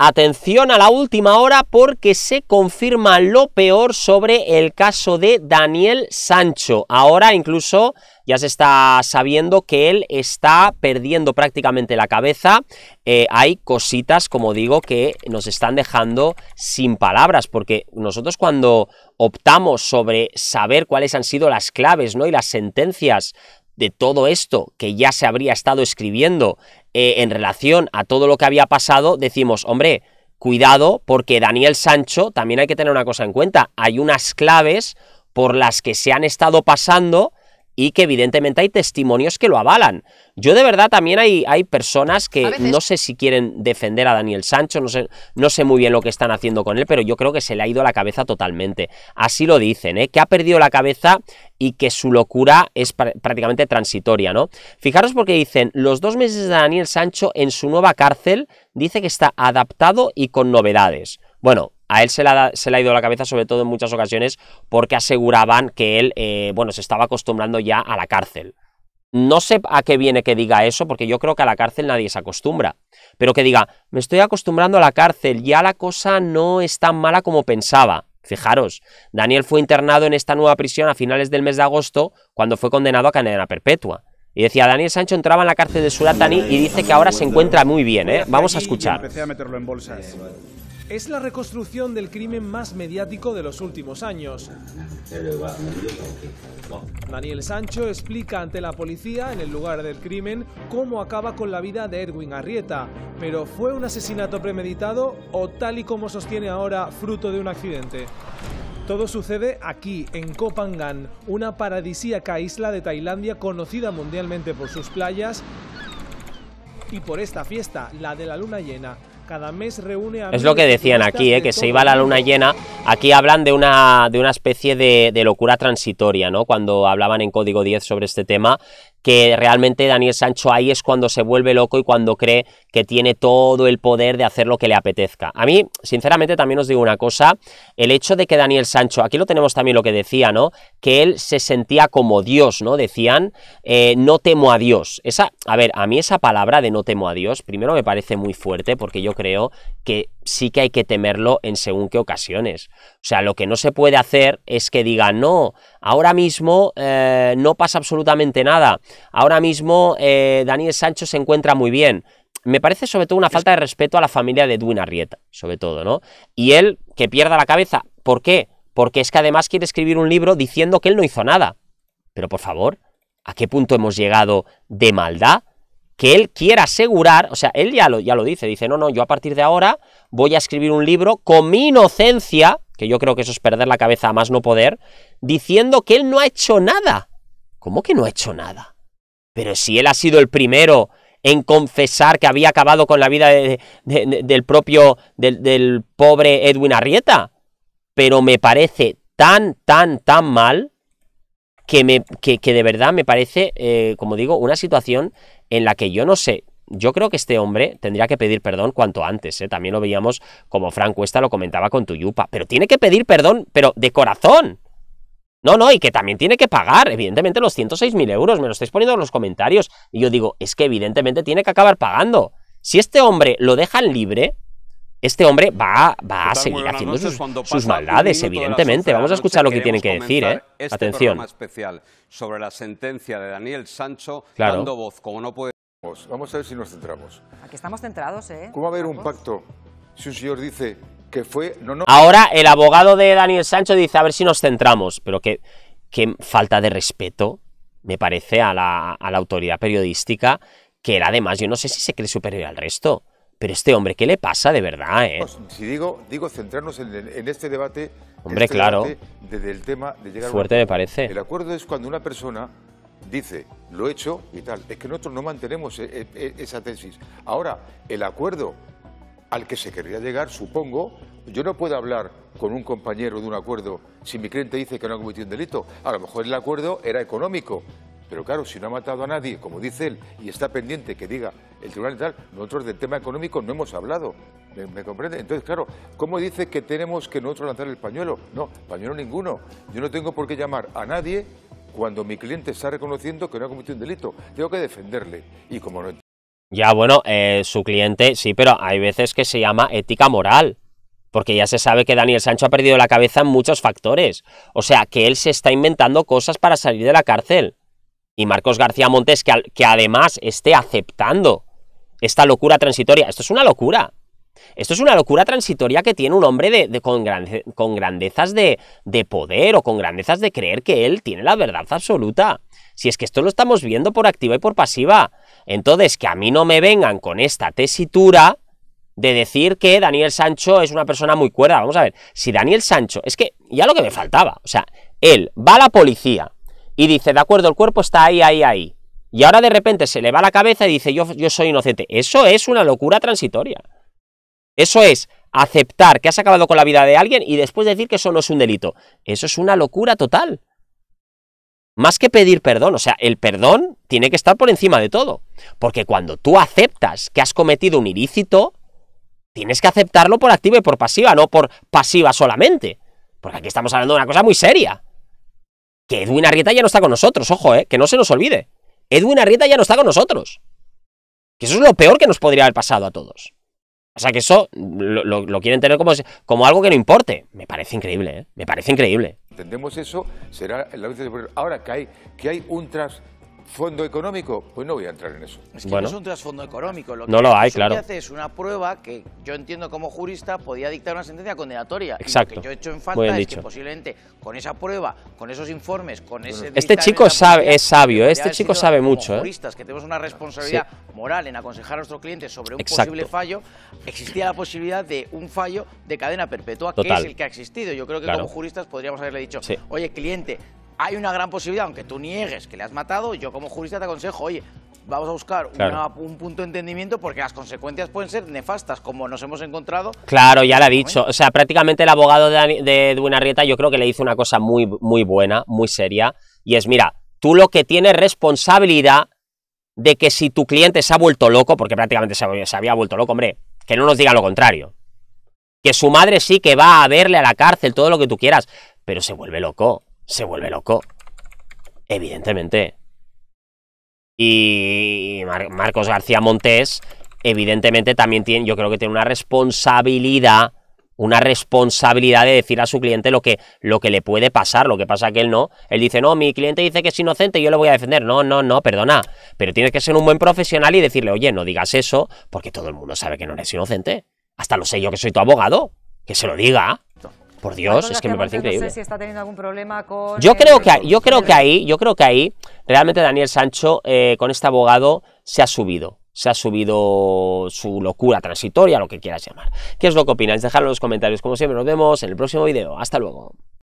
Atención a la última hora porque se confirma lo peor sobre el caso de Daniel Sancho. Ahora incluso ya se está sabiendo que él está perdiendo prácticamente la cabeza. Eh, hay cositas, como digo, que nos están dejando sin palabras porque nosotros cuando optamos sobre saber cuáles han sido las claves ¿no? y las sentencias de todo esto que ya se habría estado escribiendo eh, en relación a todo lo que había pasado, decimos, hombre, cuidado porque Daniel Sancho, también hay que tener una cosa en cuenta, hay unas claves por las que se han estado pasando y que evidentemente hay testimonios que lo avalan. Yo de verdad también hay, hay personas que no sé si quieren defender a Daniel Sancho, no sé, no sé muy bien lo que están haciendo con él, pero yo creo que se le ha ido la cabeza totalmente. Así lo dicen, ¿eh? que ha perdido la cabeza y que su locura es prácticamente transitoria, ¿no? Fijaros porque dicen, los dos meses de Daniel Sancho en su nueva cárcel dice que está adaptado y con novedades. Bueno, a él se le, ha, ido la cabeza, sobre todo en muchas ocasiones, porque aseguraban que él, eh, bueno, se estaba acostumbrando ya a la cárcel. No sé a qué viene que diga eso, porque yo creo que a la cárcel nadie se acostumbra. Pero que diga, me estoy acostumbrando a la cárcel, ya la cosa no es tan mala como pensaba. Fijaros, Daniel fue internado en esta nueva prisión a finales del mes de agosto, cuando fue condenado a cadena perpetua. Y decía, Daniel Sancho entraba en la cárcel de Suratani y dice que ahora se encuentra muy bien, ¿eh? Vamos a escuchar. Es la reconstrucción del crimen más mediático de los últimos años. Daniel Sancho explica ante la policía, en el lugar del crimen, cómo acaba con la vida de Edwin Arrieta. Pero ¿fue un asesinato premeditado o tal y como sostiene ahora, fruto de un accidente? Todo sucede aquí, en Koh Phangan, una paradisíaca isla de Tailandia conocida mundialmente por sus playas y por esta fiesta, la de la luna llena es lo que decían aquí, ¿eh? que se iba la luna llena Aquí hablan de una, de una especie de, locura transitoria, ¿no? Cuando hablaban en Código 10 sobre este tema, que realmente Daniel Sancho ahí es cuando se vuelve loco y cuando cree que tiene todo el poder de hacer lo que le apetezca. A mí, sinceramente, también os digo una cosa, el hecho de que Daniel Sancho, aquí lo tenemos también lo que decía, ¿no? Que él se sentía como Dios, ¿no? Decían, eh, no temo a Dios. Esa, a ver, a mí esa palabra de no temo a Dios, primero me parece muy fuerte porque yo creo que sí que hay que temerlo en según qué ocasiones. O sea, lo que no se puede hacer es que diga, no, ahora mismo eh, no pasa absolutamente nada, ahora mismo eh, Daniel Sancho se encuentra muy bien. Me parece sobre todo una falta de respeto a la familia de Edwin Arrieta, sobre todo, ¿no? Y él que pierda la cabeza. ¿Por qué? Porque es que además quiere escribir un libro diciendo que él no hizo nada. Pero por favor, ¿a qué punto hemos llegado de maldad? que él quiera asegurar, o sea, él ya lo, ya lo dice, dice, no, no, yo a partir de ahora voy a escribir un libro con mi inocencia, que yo creo que eso es perder la cabeza a más no poder, diciendo que él no ha hecho nada. ¿Cómo que no ha hecho nada? Pero si él ha sido el primero en confesar que había acabado con la vida del propio, del, pobre Edwin Arrieta. Pero me parece tan, tan, tan mal que, me, que, que de verdad me parece, eh, como digo, una situación en la que yo no sé yo creo que este hombre tendría que pedir perdón cuanto antes, ¿eh? también lo veíamos como Frank Cuesta lo comentaba con tu yupa. pero tiene que pedir perdón, pero de corazón. No, no, y que también tiene que pagar, evidentemente, los 106.000 euros, me lo estáis poniendo en los comentarios. Y yo digo, es que evidentemente tiene que acabar pagando. Si este hombre lo dejan libre, este hombre va, a seguir haciendo sus, maldades, evidentemente. Vamos a escuchar lo que tienen que decir, ¿eh? Este Atención. especial sobre la sentencia de Daniel Sancho dando voz, como no puede... Vamos a ver si nos centramos. Aquí estamos centrados, ¿eh? ¿Cómo va a haber un pacto si un señor dice que fue... No, no. Ahora el abogado de Daniel Sancho dice a ver si nos centramos, pero qué, falta de respeto me parece a la, autoridad periodística, que era además, yo no sé si se cree superior al resto, pero este hombre, ¿qué le pasa de verdad, eh? Pues, si digo, digo centrarnos en, este debate... Hombre, este claro. desde el tema Fuerte me parece. El acuerdo es cuando una persona dice, lo he hecho y tal. Es que nosotros no mantenemos e, e, e, esa tesis. Ahora, el acuerdo al que se querría llegar, supongo, yo no puedo hablar con un compañero de un acuerdo si mi cliente dice que no ha cometido un delito. A lo mejor el acuerdo era económico, pero claro, si no ha matado a nadie, como dice él, y está pendiente que diga el tribunal y tal, nosotros del tema económico no hemos hablado. ¿Me, ¿Me, comprende? Entonces, claro, ¿cómo dice que tenemos que nosotros lanzar el pañuelo? No, pañuelo ninguno. Yo no tengo por qué llamar a nadie cuando mi cliente está reconociendo que no ha cometido un delito. Tengo que defenderle. Y como no. Ya, bueno, eh, su cliente, sí, pero hay veces que se llama ética moral. Porque ya se sabe que Daniel Sancho ha perdido la cabeza en muchos factores. O sea, que él se está inventando cosas para salir de la cárcel. Y Marcos García Montes, que, que además esté aceptando esta locura transitoria. Esto es una locura. Esto es una locura transitoria que tiene un hombre de, con, grandezas de, de, poder o con grandezas de creer que él tiene la verdad absoluta. Si es que esto lo estamos viendo por activa y por pasiva. Entonces, que a mí no me vengan con esta tesitura de decir que Daniel Sancho es una persona muy cuerda. Vamos a ver, si Daniel Sancho, es que ya lo que me faltaba, o sea, él va a la policía y dice, de acuerdo, el cuerpo está ahí, ahí, ahí. Y ahora de repente se le va la cabeza y dice, yo, yo soy inocente. Eso es una locura transitoria. Eso es aceptar que has acabado con la vida de alguien y después decir que eso no es un delito. Eso es una locura total. Más que pedir perdón, o sea, el perdón tiene que estar por encima de todo. Porque cuando tú aceptas que has cometido un ilícito, tienes que aceptarlo por activa y por pasiva, no por pasiva solamente. Porque aquí estamos hablando de una cosa muy seria. Que Edwin Arrieta ya no está con nosotros, ojo, eh, que no se nos olvide. Edwin Arrieta ya no está con nosotros. Que eso es lo peor que nos podría haber pasado a todos. O sea que eso lo, quieren tener como, como algo que no importe. Me parece increíble, ¿eh? me parece increíble. Entendemos eso, será la Ahora que hay, que hay un tras ¿Fondo económico? Pues no voy a entrar en eso. Es que no es un trasfondo económico. Lo que no lo hay, claro. hace es una prueba que yo entiendo como jurista podía dictar una sentencia condenatoria. Exacto. lo que yo he hecho en falta es que posiblemente con esa prueba, con esos informes, con ese... Este chico sabe, es sabio, este chico sabe mucho. Como ¿eh? juristas, que tenemos una responsabilidad moral en aconsejar a nuestro clientes sobre un posible fallo, existía la posibilidad de un fallo de cadena perpetua, que es el que ha existido. Yo creo que como juristas podríamos haberle dicho, oye, cliente, hay una gran posibilidad, aunque tú niegues que le has matado, yo como jurista te aconsejo, oye, vamos a buscar un punto de entendimiento porque las consecuencias pueden ser nefastas, como nos hemos encontrado. Claro, ya lo ha dicho. O sea, prácticamente el abogado de, de, yo creo que le hizo una cosa muy, muy buena, muy seria, y es, mira, tú lo que tienes responsabilidad de que si tu cliente se ha vuelto loco, porque prácticamente se, se había vuelto loco, hombre, que no nos diga lo contrario. Que su madre sí que va a verle a la cárcel, todo lo que tú quieras, pero se vuelve loco se vuelve loco. Evidentemente. Y Marcos García Montés, evidentemente también tiene, yo creo que tiene una responsabilidad, una responsabilidad de decir a su cliente lo que, lo que le puede pasar, lo que pasa que él no. Él dice, no, mi cliente dice que es inocente, y yo le voy a defender. No, no, no, perdona. Pero tienes que ser un buen profesional y decirle, oye, no digas eso, porque todo el mundo sabe que no eres inocente. Hasta lo sé yo que soy tu abogado, que se lo diga. Por Dios, es que, me parece increíble. está teniendo algún problema con yo creo que yo creo que ahí, yo creo que ahí realmente Daniel Sancho eh, con este abogado se ha subido. Se ha subido su locura transitoria, lo que quieras llamar. ¿Qué es lo que opináis? Dejadlo en los comentarios. Como siempre, nos vemos en el próximo video. Hasta luego.